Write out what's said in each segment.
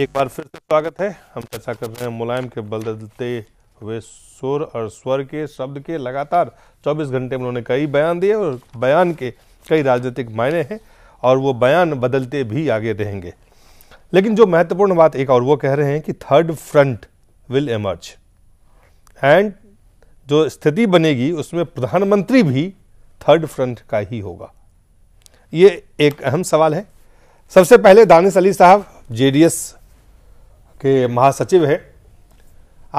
एक बार फिर से स्वागत है हम चर्चा कर रहे हैं मुलायम के बदलते हुए सुर और स्वर के शब्द के लगातार 24 घंटे में उन्होंने कई बयान दिए और बयान के कई राजनीतिक मायने हैं और वो बयान बदलते भी आगे रहेंगे लेकिन जो महत्वपूर्ण बात एक और वो कह रहे हैं कि third front will emerge and जो स्थिति बनेगी उसमें प्रधानमंत्री भी थर्ड फ्रंट का ही होगा ये एक अहम सवाल है सबसे पहले दानिश अली साहब जेडीएस के महासचिव हैं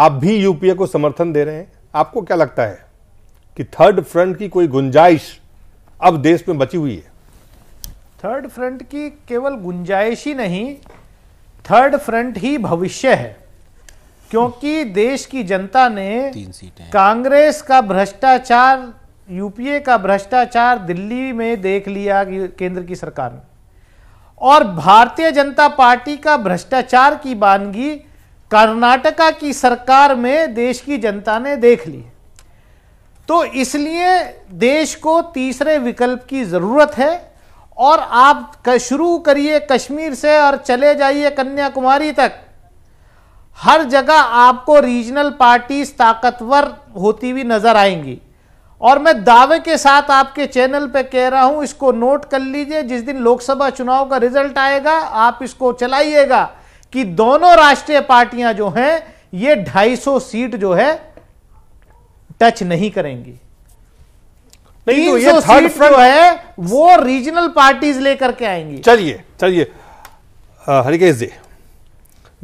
आप भी यूपीए को समर्थन दे रहे हैं आपको क्या लगता है कि थर्ड फ्रंट की कोई गुंजाइश अब देश में बची हुई है थर्ड फ्रंट की केवल गुंजाइश ही नहीं थर्ड फ्रंट ही भविष्य है क्योंकि देश की जनता ने कांग्रेस का भ्रष्टाचार यूपीए का भ्रष्टाचार दिल्ली में देख लिया केंद्र की सरकार ने और भारतीय जनता पार्टी का भ्रष्टाचार की बानगी कर्नाटका की सरकार में देश की जनता ने देख ली तो इसलिए देश को तीसरे विकल्प की ज़रूरत है और आप शुरू करिए कश्मीर से और चले जाइए कन्याकुमारी तक हर जगह आपको रीजनल पार्टीज ताकतवर होती हुई नज़र आएंगी और मैं दावे के साथ आपके चैनल पे कह रहा हूं इसको नोट कर लीजिए जिस दिन लोकसभा चुनाव का रिजल्ट आएगा आप इसको चलाइएगा कि दोनों राष्ट्रीय पार्टियां जो हैं ये 250 सीट जो है टच नहीं करेंगी नहीं तो ये थर्ड फ्रंट है वो रीजनल पार्टीज लेकर के आएंगी चलिए चलिए हरिकेश जी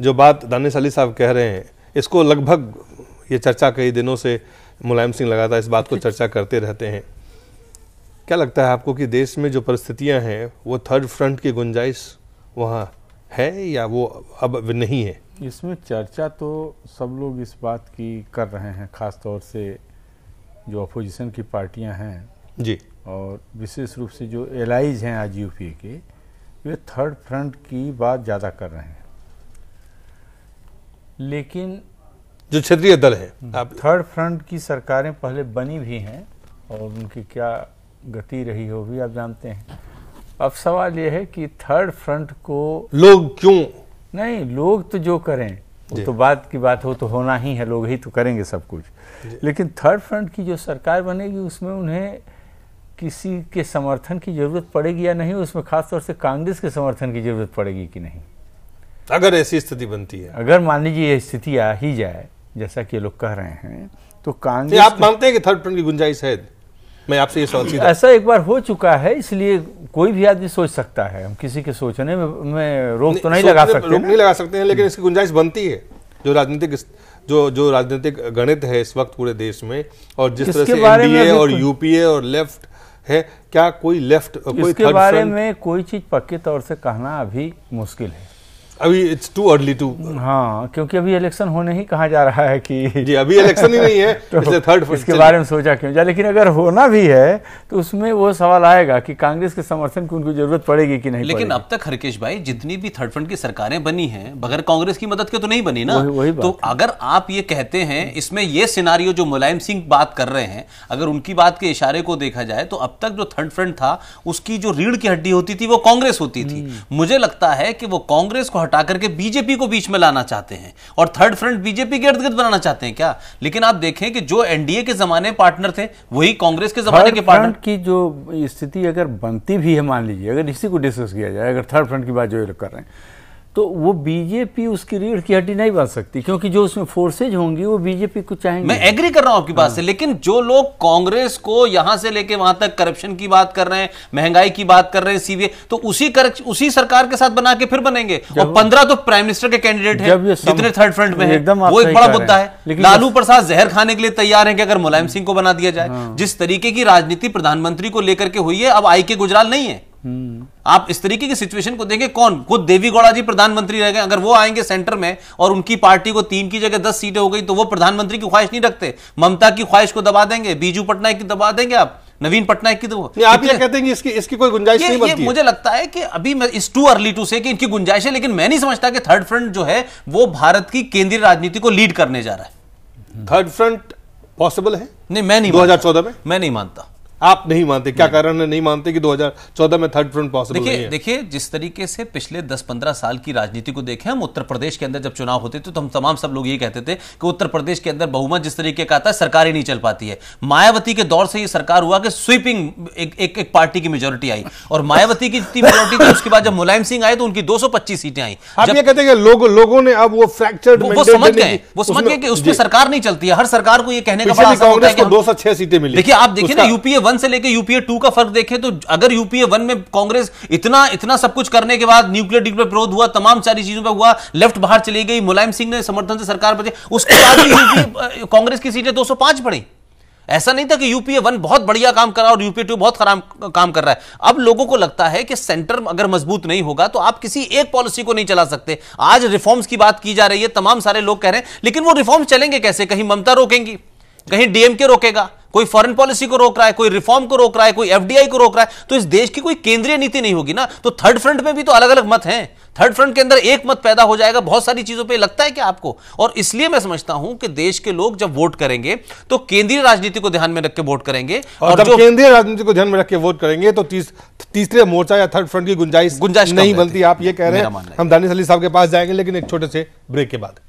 जो बात दानिश अली साहब कह रहे हैं इसको लगभग ये चर्चा कई दिनों से मुलायम सिंह लगातार इस बात को चर्चा करते रहते हैं क्या लगता है आपको कि देश में जो परिस्थितियां हैं वो थर्ड फ्रंट की गुंजाइश वहाँ है या वो अब नहीं है इसमें चर्चा तो सब लोग इस बात की कर रहे हैं ख़ास तौर से जो अपोजिशन की पार्टियां हैं जी और विशेष रूप से जो एलाइज हैं आज यूपीए के वे थर्ड फ्रंट की बात ज़्यादा कर रहे हैं लेकिन जो क्षेत्रीय दल है आप थर्ड फ्रंट की सरकारें पहले बनी भी हैं और उनकी क्या गति रही होगी आप जानते हैं अब सवाल यह है कि थर्ड फ्रंट को लोग क्यों नहीं लोग तो जो करें वो तो बात की बात हो तो होना ही है लोग ही तो करेंगे सब कुछ लेकिन थर्ड फ्रंट की जो सरकार बनेगी उसमें उन्हें किसी के समर्थन की जरूरत पड़ेगी या नहीं उसमें खासतौर से कांग्रेस के समर्थन की जरूरत पड़ेगी कि नहीं अगर ऐसी स्थिति बनती है अगर मान लीजिए यह स्थिति आ ही जाए जैसा कि लोग कह रहे हैं तो कांग्रेस आप मानते हैं कि थर्ड फ्रंट की गुंजाइश है मैं आपसे ये सवाल सीधा ऐसा एक बार हो चुका है इसलिए कोई भी आदमी सोच सकता है हम किसी के सोचने में, में रोक तो नहीं लगा सकते रोक नहीं लगा सकते हैं लेकिन इसकी गुंजाइश बनती है जो राजनीतिक जो जो राजनीतिक गणित है इस वक्त पूरे देश में और जिस तरह से एनडीए और यूपीए और लेफ्ट है क्या कोई लेफ्ट कोई इसके बारे में कोई चीज पक्के तौर से कहना अभी मुश्किल है अभी इट्स टू अर्ली टू हाँ क्योंकि अभी इलेक्शन होने ही कहा जा रहा है कि जी अभी इलेक्शन ही नहीं है तो इसलिए थर्ड इसके बारे में सोचा क्यों जाए लेकिन अगर होना भी है तो उसमें वो सवाल आएगा कि कांग्रेस के समर्थन की उनको जरूरत पड़ेगी कि नहीं लेकिन अब तक हरकेश भाई जितनी भी थर्ड फ्रंट की सरकारें बनी है बगैर कांग्रेस की मदद के तो नहीं बनी ना वही तो अगर आप ये कहते हैं इसमें ये सिनारियो जो मुलायम सिंह बात कर रहे हैं अगर उनकी बात के इशारे को देखा जाए तो अब तक जो थर्ड फ्रंट था उसकी जो रीढ़ की हड्डी होती थी वो कांग्रेस होती थी हम्म। मुझे लगता है कि वो कांग्रेस को हटा करके बीजेपी को बीच में लाना चाहते हैं और थर्ड फ्रंट बीजेपी के इर्द बनाना चाहते हैं क्या लेकिन आप देखें कि जो एनडीए के जमाने पार्टनर थे वही कांग्रेस के जमाने के पार्टनर की जो स्थिति अगर बनती भी है मान लीजिए अगर इसी को डिस्कस किया जाए अगर थर्ड फ्रंट की बात जो कर रहे हैं तो वो बीजेपी उसकी रीढ़ की हड्डी नहीं बन सकती क्योंकि जो उसमें फोर्सेज होंगी वो बीजेपी को चाहेंगे मैं एग्री कर रहा हूं आपकी बात हाँ। से लेकिन जो लोग कांग्रेस को यहां से लेके वहां तक करप्शन की बात कर रहे हैं महंगाई की बात कर रहे हैं सीबीए तो उसी कर, उसी सरकार के साथ बना के फिर बनेंगे और पंद्रह तो प्राइम मिनिस्टर के कैंडिडेट है जितने थर्ड फ्रंट में एकदम वो एक बड़ा मुद्दा है लालू प्रसाद जहर खाने के लिए तैयार है कि अगर मुलायम सिंह को बना दिया जाए हाँ। जिस तरीके की राजनीति प्रधानमंत्री को लेकर के हुई है अब आई के गुजराल नहीं है हम्म। आप इस तरीके की सिचुएशन को देखें कौन खुद देवी गौड़ा जी प्रधानमंत्री रह गए अगर वो आएंगे सेंटर में और उनकी पार्टी को तीन की जगह दस सीटें हो गई तो वो प्रधानमंत्री की ख्वाहिश नहीं रखते ममता की ख्वाहिश को दबा देंगे बीजू पटनायक की दबा देंगे आप नवीन पटनायक की तो आप ये तो कहते हैं कि इसकी इसकी कोई गुंजाइश नहीं बनती मुझे लगता है कि अभी मैं इस टू अर्ली टू से कि इनकी गुंजाइश है लेकिन मैं नहीं समझता कि थर्ड फ्रंट जो है वो भारत की केंद्रीय राजनीति को लीड करने जा रहा है थर्ड फ्रंट पॉसिबल है नहीं मैं नहीं चौदह में मैं नहीं मानता आप नहीं मानते क्या कारण है नहीं मानते कि 2014 में थर्ड फ्रंट पॉसिबल देखिए देखिए जिस तरीके से पिछले 10-15 साल की राजनीति को देखें हम उत्तर प्रदेश के अंदर जब चुनाव होते थे तो हम तमाम सब लोग ये कहते थे कि उत्तर प्रदेश के अंदर बहुमत जिस तरीके का आता है सरकार ही नहीं चल पाती है मायावती के दौर से ये सरकार हुआ कि स्वीपिंग एक एक, एक पार्टी की मेजोरिटी आई और मायावती की इतनी मेजोरिटी थी उसके बाद जब मुलायम सिंह आए तो उनकी दो सीटें आई आप ये कहते हैं लोगों ने अब वो फ्रैक्चर वो समझ गए वो समझ गए कि उसमें सरकार नहीं चलती है हर सरकार को यह कहने का दो सौ छह सीटें मिली देखिए आप देखिए ना यूपीए वन से लेकर यूपीए टू का फर्क देखें तो अगर यूपीए वन में कांग्रेस इतना इतना सब कुछ करने के बाद न्यूक्लियर डील पर विरोध हुआ तमाम सारी चीजों पर हुआ लेफ्ट बाहर चली गई मुलायम सिंह ने समर्थन से सरकार बचे उसके बाद कांग्रेस की सीटें दो सौ पड़ी ऐसा नहीं था कि यूपीए वन बहुत बढ़िया काम कर रहा और यूपीए टू बहुत खराब काम कर रहा है अब लोगों को लगता है कि सेंटर अगर मजबूत नहीं होगा तो आप किसी एक पॉलिसी को नहीं चला सकते आज रिफॉर्म्स की बात की जा रही है तमाम सारे लोग कह रहे हैं लेकिन वो रिफॉर्म्स चलेंगे कैसे कहीं ममता रोकेंगी कहीं डीएमके रोकेगा कोई फॉरेन पॉलिसी को रोक रहा है कोई रिफॉर्म को रोक रहा है कोई एफडीआई को रोक रहा है तो इस देश की कोई केंद्रीय नीति नहीं होगी ना तो थर्ड फ्रंट में भी तो अलग अलग मत हैं थर्ड फ्रंट के अंदर एक मत पैदा हो जाएगा बहुत सारी चीजों पे लगता है क्या आपको और इसलिए मैं समझता हूं कि देश के लोग जब वोट करेंगे तो केंद्रीय राजनीति को ध्यान में रख के वोट करेंगे और, और जब केंद्रीय राजनीति को ध्यान में रख के वोट करेंगे तो तीस, तीसरे मोर्चा या थर्ड फ्रंट की गुंजाइश गुंजाइश नहीं बनती आप ये कह रहे हैं हम दानिश अली साहब के पास जाएंगे लेकिन एक छोटे से ब्रेक के बाद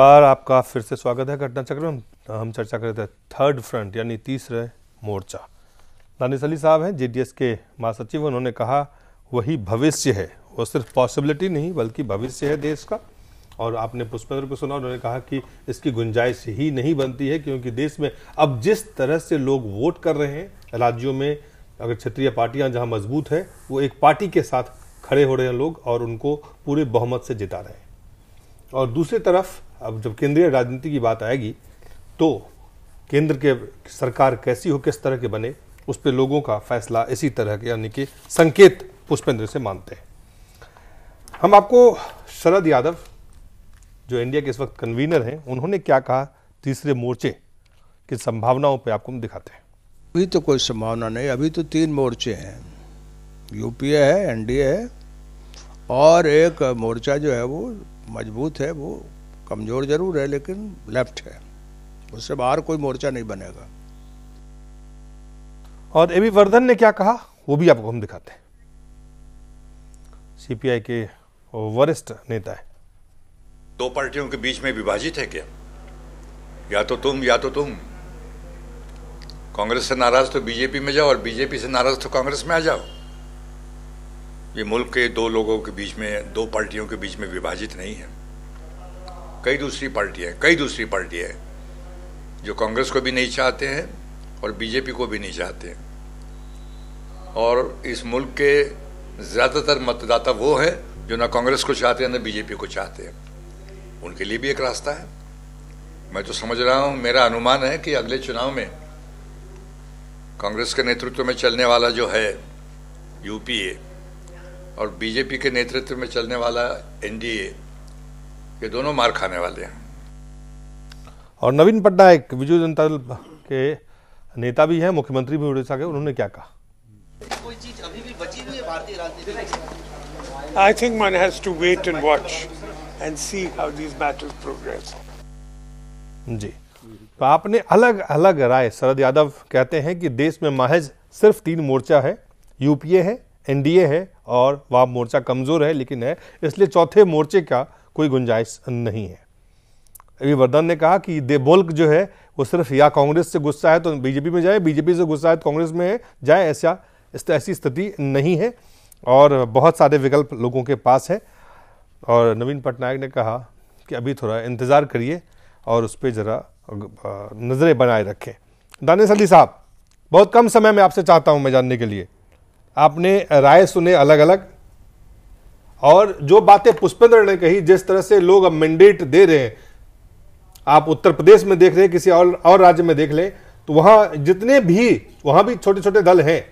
बार आपका फिर से स्वागत है घटनाचक्र में हम चर्चा कर रहे थे थर्ड फ्रंट यानी तीसरे मोर्चा दानिश अली साहब हैं जेडीएस के महासचिव उन्होंने कहा वही भविष्य है वो सिर्फ पॉसिबिलिटी नहीं बल्कि भविष्य है देश का और आपने पुष्पेंद्र को सुना उन्होंने कहा कि इसकी गुंजाइश ही नहीं बनती है क्योंकि देश में अब जिस तरह से लोग वोट कर रहे हैं राज्यों में अगर क्षेत्रीय पार्टियां जहां मजबूत है वो एक पार्टी के साथ खड़े हो रहे हैं लोग और उनको पूरे बहुमत से जिता रहे हैं और दूसरी तरफ अब जब केंद्रीय राजनीति की बात आएगी तो केंद्र के सरकार कैसी हो किस तरह के बने उस पर लोगों का फैसला इसी तरह के यानी कि संकेत पुष्पेंद्र से मानते हैं हम आपको शरद यादव जो इंडिया के इस वक्त कन्वीनर हैं उन्होंने क्या कहा तीसरे मोर्चे की संभावनाओं पे आपको हम दिखाते हैं अभी तो कोई संभावना नहीं अभी तो तीन मोर्चे हैं यूपीए है एनडीए है और एक मोर्चा जो है वो मजबूत है वो कमज़ोर जरूर है लेकिन लेफ्ट है उससे बाहर कोई मोर्चा नहीं बनेगा और एवी वर्धन ने क्या कहा वो भी आपको हम दिखाते हैं सीपीआई के वरिष्ठ नेता है दो पार्टियों के बीच में विभाजित है क्या या तो तुम या तो तुम कांग्रेस से नाराज तो बीजेपी में जाओ और बीजेपी से नाराज तो कांग्रेस में आ जाओ ये मुल्क के दो लोगों के बीच में दो पार्टियों के बीच में विभाजित नहीं है कई दूसरी पार्टी है कई दूसरी पार्टी है जो कांग्रेस को भी नहीं चाहते हैं और बीजेपी को भी नहीं चाहते हैं और इस मुल्क के ज़्यादातर मतदाता वो हैं जो ना कांग्रेस को चाहते हैं ना बीजेपी को चाहते हैं उनके लिए भी एक रास्ता है मैं तो समझ रहा हूँ मेरा अनुमान है कि अगले चुनाव में कांग्रेस के नेतृत्व में चलने वाला जो है यूपीए और बीजेपी के नेतृत्व में चलने वाला एनडीए ये दोनों मार खाने वाले हैं और नवीन पटनायक विजू जनता दल के नेता भी हैं मुख्यमंत्री भी उड़ीसा के उन्होंने क्या कहा कोई चीज अभी भी बची हुई है भारतीय राजनीति I think one has to wait and watch and see how these battles progress जी तो आपने अलग अलग राय शरद यादव कहते हैं कि देश में महज सिर्फ तीन मोर्चा है यूपीए है एनडीए है और वाम मोर्चा कमज़ोर है लेकिन है इसलिए चौथे मोर्चे का कोई गुंजाइश नहीं है अभी वर्धन ने कहा कि दे बोल्क जो है वो सिर्फ या कांग्रेस से गुस्सा है तो बीजेपी में जाए बीजेपी से गुस्सा है तो कांग्रेस में जाए ऐसा ऐसी स्थिति नहीं है और बहुत सारे विकल्प लोगों के पास है और नवीन पटनायक ने कहा कि अभी थोड़ा इंतज़ार करिए और उस पर ज़रा नज़रें बनाए रखें दानिश अली साहब बहुत कम समय में आपसे चाहता हूं मैं जानने के लिए आपने राय सुने अलग अलग और जो बातें पुष्पेंद्र ने कही जिस तरह से लोग अब मैंडेट दे रहे हैं आप उत्तर प्रदेश में देख रहे हैं किसी और और राज्य में देख लें तो वहां जितने भी वहां भी छोटे छोटे दल हैं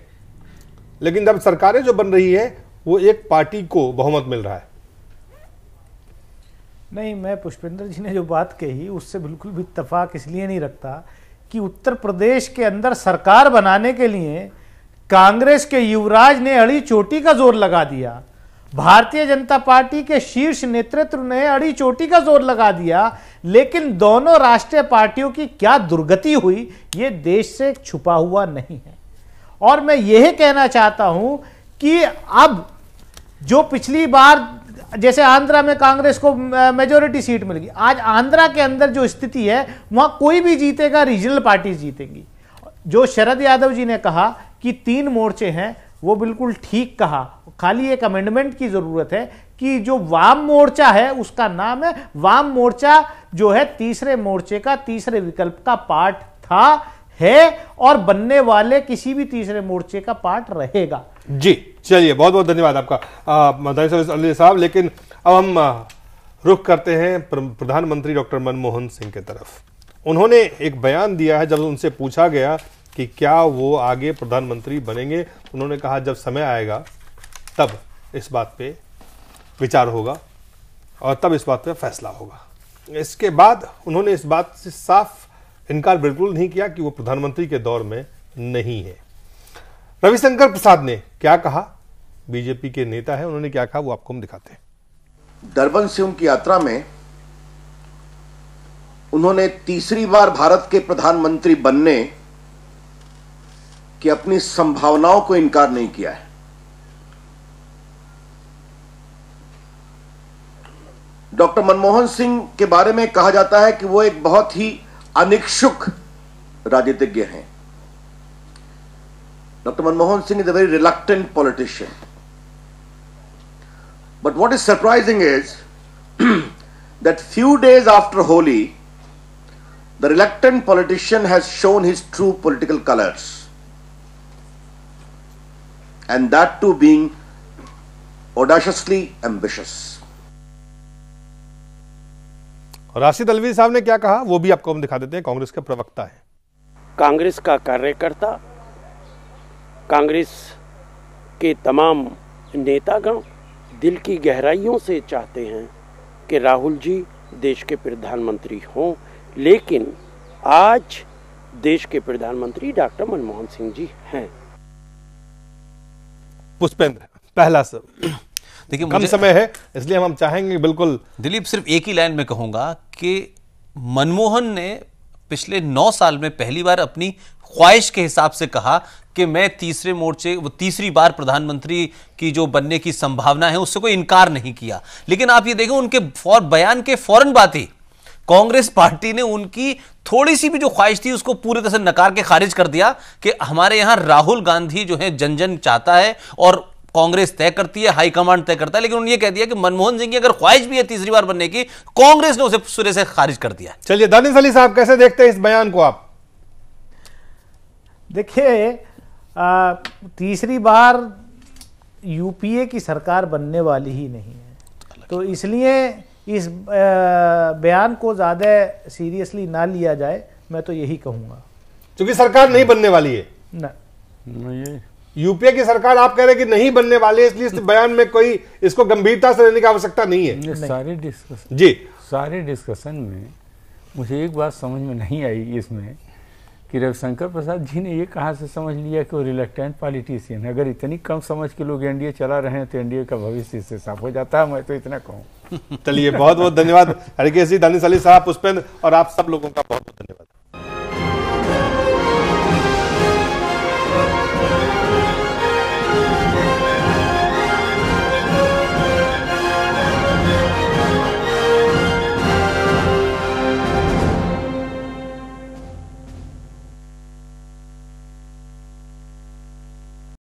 लेकिन जब सरकारें जो बन रही है वो एक पार्टी को बहुमत मिल रहा है नहीं मैं पुष्पेंद्र जी ने जो बात कही उससे बिल्कुल भी इतफाक इसलिए नहीं रखता कि उत्तर प्रदेश के अंदर सरकार बनाने के लिए कांग्रेस के युवराज ने अड़ी चोटी का जोर लगा दिया भारतीय जनता पार्टी के शीर्ष नेतृत्व ने अड़ी चोटी का जोर लगा दिया लेकिन दोनों राष्ट्रीय पार्टियों की क्या दुर्गति हुई ये देश से छुपा हुआ नहीं है और मैं यह कहना चाहता हूं कि अब जो पिछली बार जैसे आंध्रा में कांग्रेस को मेजोरिटी सीट मिल गई आज आंध्रा के अंदर जो स्थिति है वहां कोई भी जीतेगा रीजनल पार्टी जीतेंगी जो शरद यादव जी ने कहा कि तीन मोर्चे हैं वो बिल्कुल ठीक कहा खाली एक अमेंडमेंट की जरूरत है कि जो वाम मोर्चा है उसका नाम है वाम मोर्चा जो है तीसरे मोर्चे का तीसरे विकल्प का पार्ट था है और बनने वाले किसी भी तीसरे मोर्चे का पार्ट रहेगा जी चलिए बहुत बहुत धन्यवाद आपका साहब लेकिन अब हम रुख करते हैं प्रधानमंत्री डॉक्टर मनमोहन सिंह के तरफ उन्होंने एक बयान दिया है जब उनसे पूछा गया कि क्या वो आगे प्रधानमंत्री बनेंगे उन्होंने कहा जब समय आएगा तब इस बात पे विचार होगा और तब इस बात पे फैसला होगा इसके बाद उन्होंने इस बात से साफ इनकार बिल्कुल नहीं किया कि वो प्रधानमंत्री के दौर में नहीं है रविशंकर प्रसाद ने क्या कहा बीजेपी के नेता है उन्होंने क्या कहा वो आपको हम दिखाते हैं डरबन से उनकी यात्रा में उन्होंने तीसरी बार भारत के प्रधानमंत्री बनने की अपनी संभावनाओं को इनकार नहीं किया है डॉक्टर मनमोहन सिंह के बारे में कहा जाता है कि वो एक बहुत ही अनिक्षुक राजनीतिज्ञ हैं doctor Manmohan Singh is a very reluctant politician but what is surprising is that few days after Holi the reluctant politician has shown his true political colours and that too being audaciously ambitious Rashid Alvi साहब ने क्या कहा वो भी आपको हम दिखा देते हैं कांग्रेस के प्रवक्ता है कांग्रेस का कार्यकर्ता कांग्रेस के तमाम नेतागण दिल की गहराइयों से चाहते हैं कि राहुल जी देश के प्रधानमंत्री हों लेकिन आज देश के प्रधानमंत्री डॉक्टर मनमोहन सिंह जी हैं पुष्पेंद्र पहला सब देखिए कम समय है इसलिए हम चाहेंगे बिल्कुल दिलीप सिर्फ एक ही लाइन में कहूंगा कि मनमोहन ने पिछले नौ साल में पहली बार अपनी ख्वाहिश के हिसाब से कहा कि मैं तीसरे मोर्चे वो तीसरी बार प्रधानमंत्री की जो बनने की संभावना है उससे कोई इनकार नहीं किया लेकिन आप ये देखें उनके फौर बयान के फौरन बात ही कांग्रेस पार्टी ने उनकी थोड़ी सी भी जो ख्वाहिश थी उसको पूरी तरह से नकार के खारिज कर दिया कि हमारे यहां राहुल गांधी जो है जन जन चाहता है और कांग्रेस तय करती है हाईकमांड तय करता है लेकिन उन्होंने कह दिया कि मनमोहन सिंह की अगर ख्वाहिश भी है तीसरी बार बनने की कांग्रेस ने उसे सुरे से खारिज कर दिया चलिए दानिश अली साहब कैसे देखते हैं इस बयान को आप देखिए तीसरी बार यूपीए की सरकार बनने वाली ही नहीं है तो इसलिए इस बयान को ज़्यादा सीरियसली ना लिया जाए मैं तो यही कहूंगा क्योंकि सरकार नहीं बनने वाली है ना नहीं। यूपीए की सरकार आप कह रहे कि नहीं बनने वाले इसलिए इस बयान में कोई इसको गंभीरता से लेने की आवश्यकता नहीं है सारे डिस्कशन जी सारे डिस्कशन में मुझे एक बात समझ में नहीं आई इसमें कि रविशंकर प्रसाद जी ने ये कहाँ से समझ लिया कि वो रिलेक्टेंट पॉलिटिशियन है अगर इतनी कम समझ के लोग एनडीए चला रहे हैं तो एनडीए का भविष्य इससे साफ हो जाता है मैं तो इतना कहूँ चलिए बहुत बहुत धन्यवाद हरिकेश जी दानिश साहब पुष्पेंद्र और आप सब लोगों का बहुत बहुत धन्यवाद